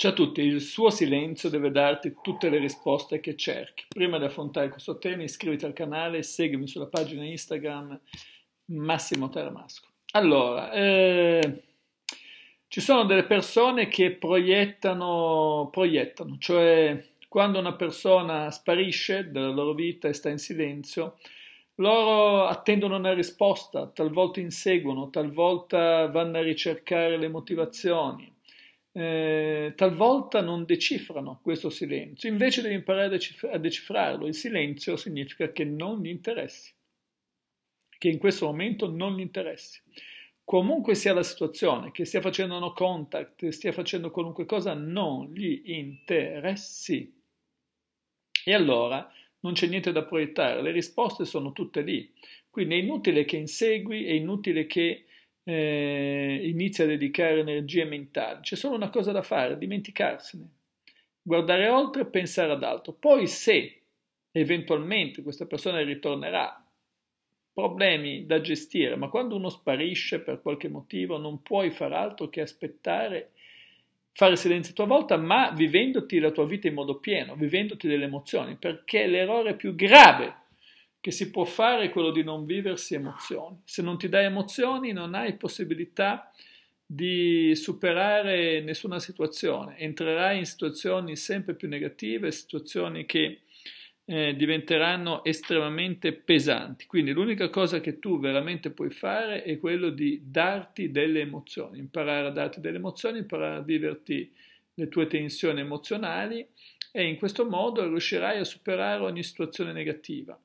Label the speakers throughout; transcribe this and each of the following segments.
Speaker 1: Ciao a tutti, il suo silenzio deve darti tutte le risposte che cerchi. Prima di affrontare questo tema iscriviti al canale e seguimi sulla pagina Instagram Massimo Taramasco. Allora, eh, ci sono delle persone che proiettano, proiettano, cioè quando una persona sparisce dalla loro vita e sta in silenzio, loro attendono una risposta, talvolta inseguono, talvolta vanno a ricercare le motivazioni eh, talvolta non decifrano questo silenzio, invece devi imparare a, decif- a decifrarlo. Il silenzio significa che non gli interessi, che in questo momento non gli interessi. Qualunque sia la situazione, che stia facendo no contact, stia facendo qualunque cosa, non gli interessi. E allora non c'è niente da proiettare, le risposte sono tutte lì. Quindi è inutile che insegui, è inutile che eh, inizia a dedicare energie mentali. C'è solo una cosa da fare, dimenticarsene, guardare oltre e pensare ad altro. Poi se eventualmente questa persona ritornerà, problemi da gestire, ma quando uno sparisce per qualche motivo non puoi far altro che aspettare, fare silenzio a tua volta, ma vivendoti la tua vita in modo pieno, vivendoti delle emozioni, perché l'errore più grave che si può fare è quello di non viversi emozioni. Se non ti dai emozioni non hai possibilità di superare nessuna situazione, entrerai in situazioni sempre più negative, situazioni che eh, diventeranno estremamente pesanti. Quindi l'unica cosa che tu veramente puoi fare è quello di darti delle emozioni, imparare a darti delle emozioni, imparare a viverti le tue tensioni emozionali e in questo modo riuscirai a superare ogni situazione negativa.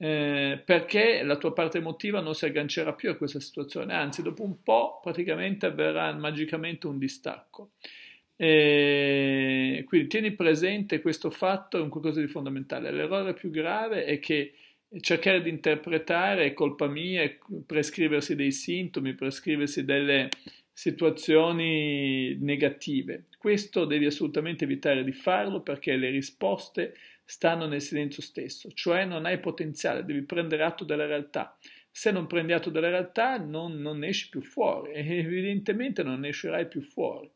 Speaker 1: Eh, perché la tua parte emotiva non si aggancerà più a questa situazione, anzi dopo un po' praticamente avverrà magicamente un distacco. E eh, quindi tieni presente questo fatto, è un qualcosa di fondamentale. L'errore più grave è che cercare di interpretare è colpa mia, prescriversi dei sintomi, prescriversi delle situazioni negative. Questo devi assolutamente evitare di farlo perché le risposte stanno nel silenzio stesso, cioè non hai potenziale, devi prendere atto della realtà. Se non prendi atto della realtà non, non esci più fuori e evidentemente non escerai più fuori.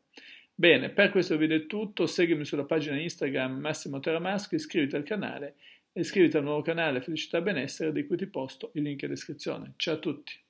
Speaker 1: Bene, per questo video è tutto, seguimi sulla pagina Instagram Massimo Teramasco, iscriviti al canale e iscriviti al nuovo canale Felicità Benessere di cui ti posto il link in descrizione. Ciao a tutti!